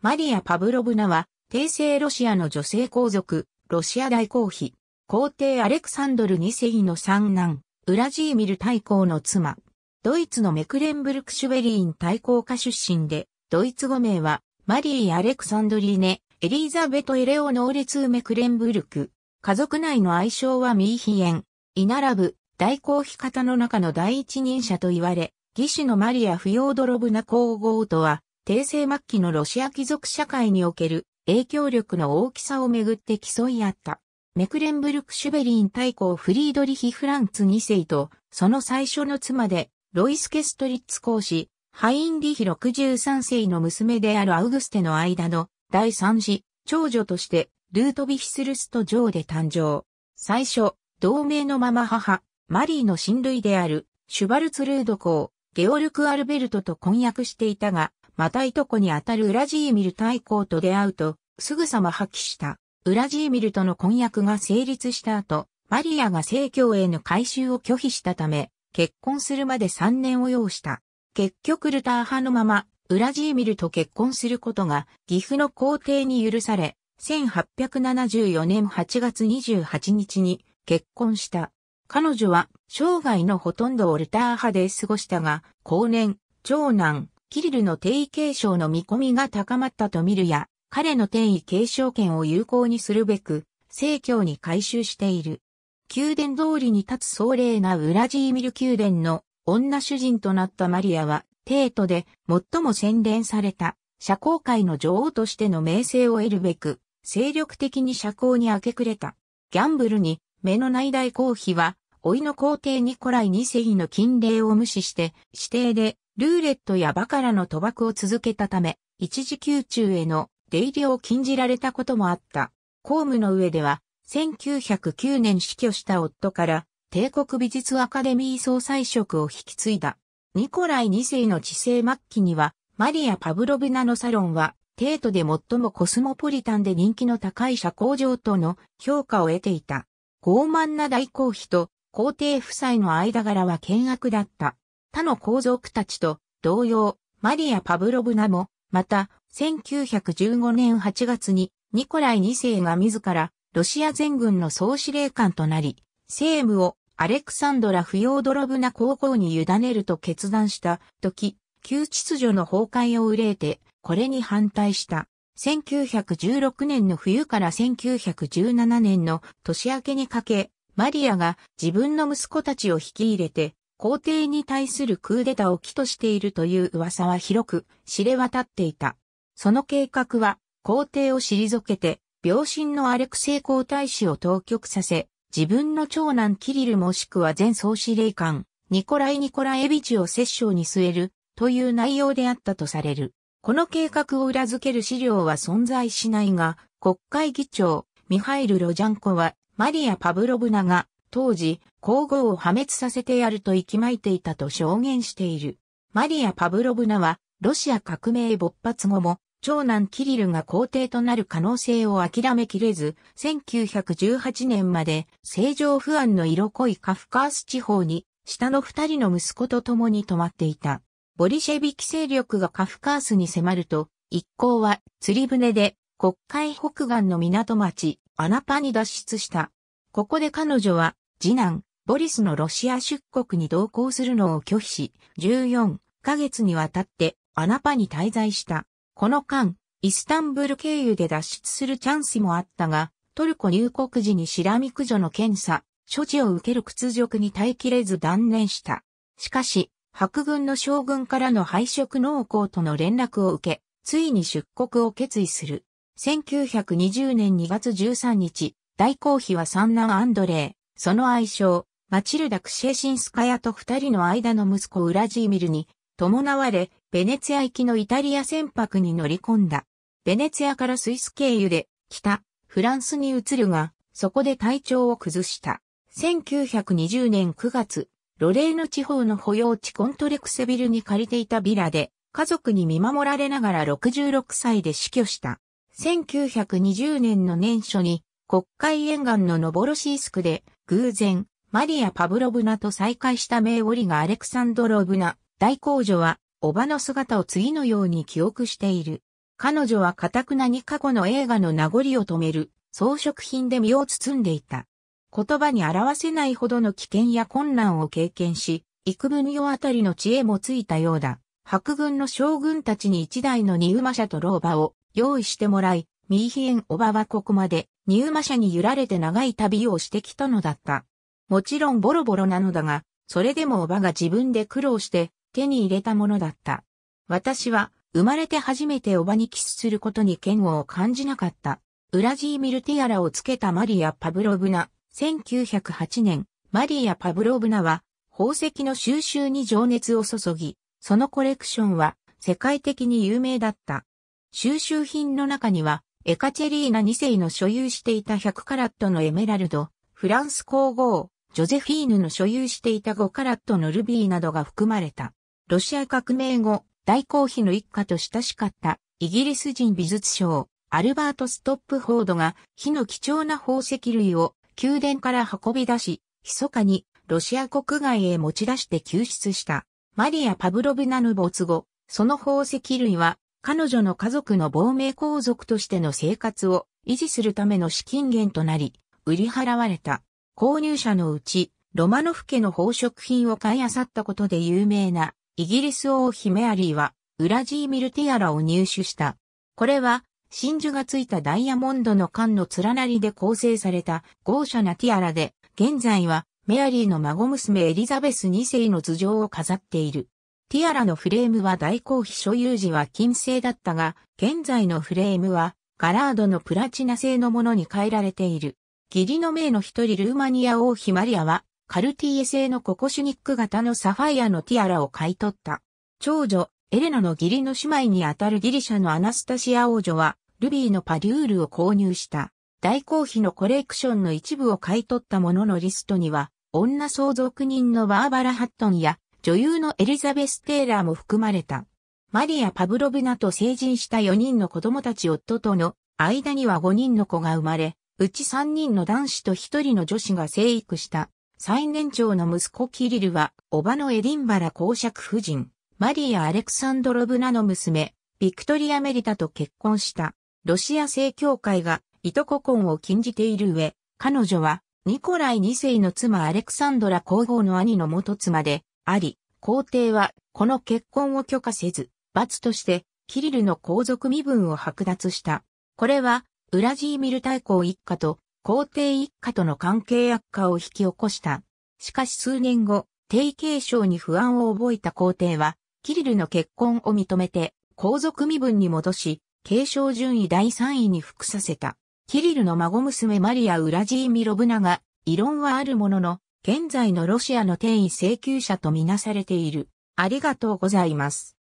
マリア・パブロブナは、帝政ロシアの女性皇族、ロシア大公妃、皇帝アレクサンドル2世の三男、ウラジーミル大公の妻。ドイツのメクレンブルクシュベリーン大公家出身で、ドイツ語名は、マリー・アレクサンドリーネ、エリーザベト・エレオノーレツー・メクレンブルク。家族内の愛称はミーヒエン。イナラブ、大公妃方の中の第一人者と言われ、義士のマリア・フヨードロブナ皇后とは、帝政末期のロシア貴族社会における影響力の大きさをめぐって競い合った。メクレンブルク・シュベリン大公フリードリヒ・フランツ2世と、その最初の妻で、ロイス・ケストリッツ公子、ハインリヒ63世の娘であるアウグステの間の第三子、長女として、ルートビヒスルスト・ジョーで誕生。最初、同盟のまま母、マリーの親類である、シュバルツルード公、ゲオルク・アルベルトと婚約していたが、またいとこにあたるウラジーミル大公と出会うと、すぐさま破棄した。ウラジーミルとの婚約が成立した後、マリアが正教への改修を拒否したため、結婚するまで3年を要した。結局ルター派のまま、ウラジーミルと結婚することが、岐阜の皇帝に許され、1874年8月28日に結婚した。彼女は生涯のほとんどをルター派で過ごしたが、後年、長男、キリルの定位継承の見込みが高まったと見るや、彼の定位継承権を有効にするべく、正教に改修している。宮殿通りに立つ壮麗なウラジーミル宮殿の女主人となったマリアは、帝都で最も洗練された社交界の女王としての名声を得るべく、精力的に社交に明け暮れた。ギャンブルに目の内大公妃は、老いの皇帝ニコライ二世の禁令を無視して、指定でルーレットやバカラの賭博を続けたため、一時宮中への出入りを禁じられたこともあった。公務の上では、1909年死去した夫から、帝国美術アカデミー総裁職を引き継いだ。ニコライ2世の治世末期には、マリア・パブロブナのサロンは、帝都で最もコスモポリタンで人気の高い社交場との評価を得ていた。傲慢な大公費と皇帝夫妻の間柄は険悪だった。他の皇族たちと同様、マリア・パブロブナも、また、1915年8月にニコライ2世が自らロシア全軍の総司令官となり、政務をアレクサンドラ・フヨードロブナ皇后に委ねると決断した時、旧秩序の崩壊を憂えて、これに反対した。1916年の冬から1917年の年明けにかけ、マリアが自分の息子たちを引き入れて、皇帝に対するクーデタを起としているという噂は広く知れ渡っていた。その計画は皇帝を退けて、病身のアレクセイ皇太子を当局させ、自分の長男キリルもしくは前総司令官、ニコライ・ニコラエビチを摂政に据える、という内容であったとされる。この計画を裏付ける資料は存在しないが、国会議長、ミハイル・ロジャンコは、マリア・パブロブナが、当時、皇后を破滅させてやると息巻いていたと証言している。マリア・パブロブナは、ロシア革命勃発後も、長男キリルが皇帝となる可能性を諦めきれず、1918年まで正常不安の色濃いカフカース地方に、下の二人の息子と共に泊まっていた。ボリシェビキ勢力がカフカースに迫ると、一行は釣り船で国会北岸の港町、アナパに脱出した。ここで彼女は、次男、ボリスのロシア出国に同行するのを拒否し、14ヶ月にわたってアナパに滞在した。この間、イスタンブル経由で脱出するチャンスもあったが、トルコ入国時にシラミ駆除の検査、処置を受ける屈辱に耐えきれず断念した。しかし、白軍の将軍からの配色濃厚との連絡を受け、ついに出国を決意する。1920年2月13日、大公妃は三男アンドレイ、その愛称、マチルダ・クシェシンスカヤと二人の間の息子ウラジーミルに伴われ、ベネツィア行きのイタリア船舶に乗り込んだ。ベネツィアからスイス経由で北、フランスに移るが、そこで体調を崩した。1920年9月、ロレーヌ地方の保養地コントレクセビルに借りていたビラで、家族に見守られながら66歳で死去した。1920年の年初に国会沿岸のノボロシースクで、偶然、マリア・パブロブナと再会した名織がアレクサンドロブナ、大公女は、おばの姿を次のように記憶している。彼女はカタクナに過去の映画の名残を止める、装飾品で身を包んでいた。言葉に表せないほどの危険や困難を経験し、幾分世あたりの知恵もついたようだ。白軍の将軍たちに一台の二馬車と老婆を用意してもらい、ミーヒエンおばはここまでニューマ社に揺られて長い旅をしてきたのだった。もちろんボロボロなのだが、それでもおばが自分で苦労して手に入れたものだった。私は生まれて初めておばにキスすることに嫌悪を感じなかった。ウラジーミルティアラをつけたマリア・パブロブナ、1908年、マリア・パブロブナは宝石の収集に情熱を注ぎ、そのコレクションは世界的に有名だった。収集品の中にはエカチェリーナ2世の所有していた100カラットのエメラルド、フランス皇后、ジョゼフィーヌの所有していた5カラットのルビーなどが含まれた。ロシア革命後、大公妃の一家と親しかったイギリス人美術商、アルバート・ストップフォードが、火の貴重な宝石類を宮殿から運び出し、密かにロシア国外へ持ち出して救出した。マリア・パブロブナの没後、その宝石類は彼女の家族の亡命皇族としての生活を維持するための資金源となり、売り払われた。購入者のうち、ロマノフ家の宝飾品を買い漁ったことで有名な、イギリス王妃メアリーは、ウラジーミルティアラを入手した。これは、真珠がついたダイヤモンドの缶の連なりで構成された豪奢なティアラで、現在はメアリーの孫娘エリザベス2世の頭上を飾っている。ティアラのフレームは大公費所有時は金製だったが、現在のフレームはガラードのプラチナ製のものに変えられている。義理の名の一人ルーマニア王妃マリアは、カルティエ製のココシュニック型のサファイアのティアラを買い取った。長女、エレナの義理の姉妹にあたるギリシャのアナスタシア王女は、ルビーのパデュールを購入した。大公費のコレクションの一部を買い取ったもののリストには、女相続人のバーバラ・ハットンや、女優のエリザベス・テイラーも含まれた。マリア・パブロブナと成人した4人の子供たち夫との間には5人の子が生まれ、うち3人の男子と1人の女子が生育した。最年長の息子キリルは、叔母のエディンバラ公爵夫人、マリア・アレクサンドロブナの娘、ビクトリア・メリタと結婚した。ロシア正教会が、いとこ婚を禁じている上、彼女は、ニコライ2世の妻アレクサンドラ皇后の兄の元妻で、あり、皇帝はこの結婚を許可せず、罰としてキリルの皇族身分を剥奪した。これは、ウラジーミル大公一家と皇帝一家との関係悪化を引き起こした。しかし数年後、帝継承に不安を覚えた皇帝は、キリルの結婚を認めて、皇族身分に戻し、継承順位第3位に服させた。キリルの孫娘マリア・ウラジーミロブナが、異論はあるものの、現在のロシアの転移請求者とみなされている。ありがとうございます。